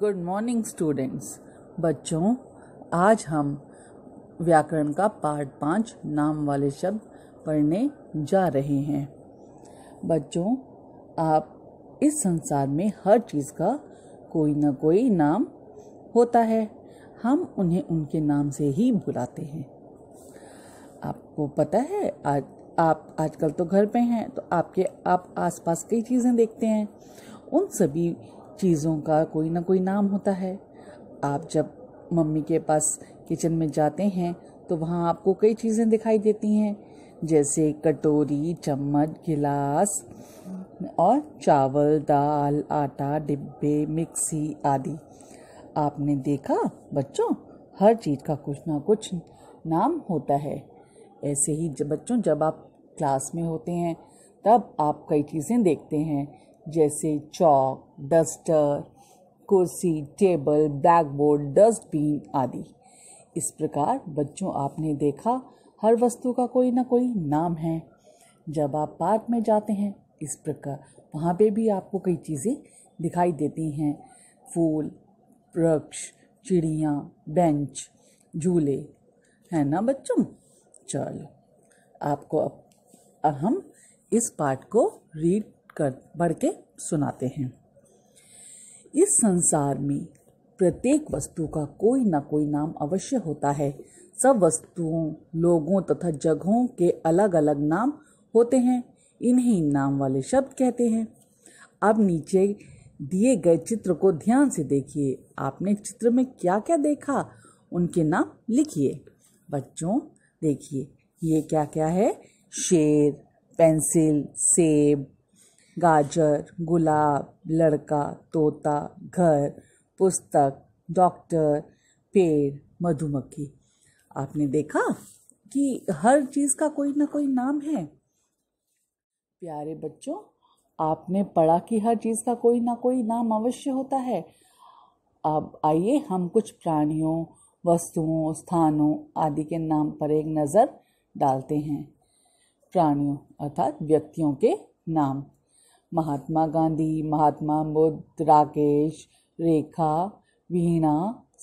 good morning students बच्चों आज हम व्याकरण का पार्ट पाँच नाम वाले शब्द पढ़ने जा रहे हैं बच्चों आप इस संसार में हर चीज़ का कोई ना कोई नाम होता है हम उन्हें उनके नाम से ही बुलाते हैं आपको पता है आज आप आजकल तो घर पे हैं तो आपके आप आसपास कई चीज़ें देखते हैं उन सभी चीज़ों का कोई ना कोई नाम होता है आप जब मम्मी के पास किचन में जाते हैं तो वहाँ आपको कई चीज़ें दिखाई देती हैं जैसे कटोरी चम्मच गिलास और चावल दाल आटा डिब्बे मिक्सी आदि आपने देखा बच्चों हर चीज़ का कुछ ना कुछ नाम होता है ऐसे ही जब बच्चों जब आप क्लास में होते हैं तब आप कई चीज़ें देखते हैं जैसे चौक डस्टर कुर्सी टेबल ब्लैक बोर्ड डस्टबिन आदि इस प्रकार बच्चों आपने देखा हर वस्तु का कोई ना कोई नाम है जब आप पार्क में जाते हैं इस प्रकार वहाँ पे भी आपको कई चीज़ें दिखाई देती हैं फूल वृक्ष चिड़िया बेंच झूले है ना बच्चों चलो आपको अब हम इस पार्ट को रीड कर भर के सुनाते हैं इस संसार में प्रत्येक वस्तु का कोई ना कोई नाम अवश्य होता है सब वस्तुओं लोगों तथा जगहों के अलग अलग नाम होते हैं इन्हीं नाम वाले शब्द कहते हैं अब नीचे दिए गए चित्र को ध्यान से देखिए आपने चित्र में क्या क्या देखा उनके नाम लिखिए बच्चों देखिए ये क्या क्या है शेर पेंसिल सेब गाजर गुलाब लड़का तोता घर पुस्तक डॉक्टर पेड़ मधुमक्खी आपने देखा कि हर चीज़ का कोई ना कोई नाम है प्यारे बच्चों आपने पढ़ा कि हर चीज़ का कोई ना कोई नाम अवश्य होता है अब आइए हम कुछ प्राणियों वस्तुओं स्थानों आदि के नाम पर एक नज़र डालते हैं प्राणियों अर्थात व्यक्तियों के नाम महात्मा गांधी महात्मा बुद्ध राकेश रेखा वीणा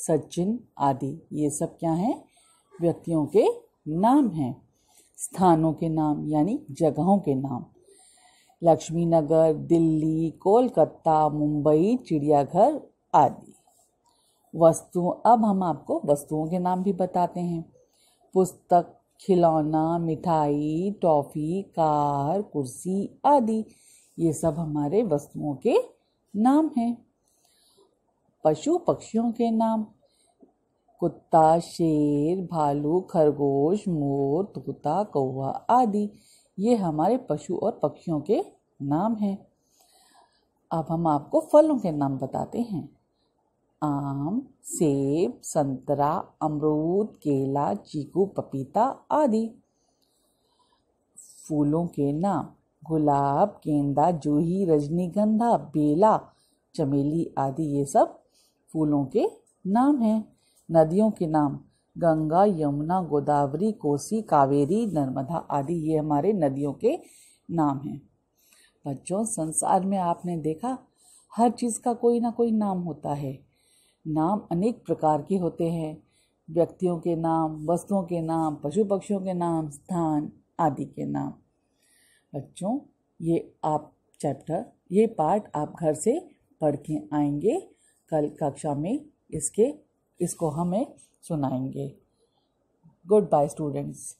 सचिन आदि ये सब क्या हैं व्यक्तियों के नाम हैं स्थानों के नाम यानी जगहों के नाम लक्ष्मी नगर दिल्ली कोलकाता मुंबई चिड़ियाघर आदि वस्तु अब हम आपको वस्तुओं के नाम भी बताते हैं पुस्तक खिलौना मिठाई टॉफ़ी कार कुर्सी आदि ये सब हमारे वस्तुओं के नाम हैं पशु पक्षियों के नाम कुत्ता शेर भालू खरगोश मोर तोता कौवा आदि ये हमारे पशु और पक्षियों के नाम हैं अब हम आपको फलों के नाम बताते हैं आम सेब संतरा अमरूद केला चीकू पपीता आदि फूलों के नाम गुलाब गेंदा जूही रजनीगंधा बेला चमेली आदि ये सब फूलों के नाम हैं नदियों के नाम गंगा यमुना गोदावरी कोसी कावेरी नर्मदा आदि ये हमारे नदियों के नाम हैं बच्चों संसार में आपने देखा हर चीज़ का कोई ना कोई नाम होता है नाम अनेक प्रकार के होते हैं व्यक्तियों के नाम वस्तुओं के नाम पशु पक्षियों के नाम स्थान आदि के नाम बच्चों ये आप चैप्टर ये पार्ट आप घर से पढ़ के आएंगे कल कक्षा में इसके इसको हमें सुनाएंगे गुड बाय स्टूडेंट्स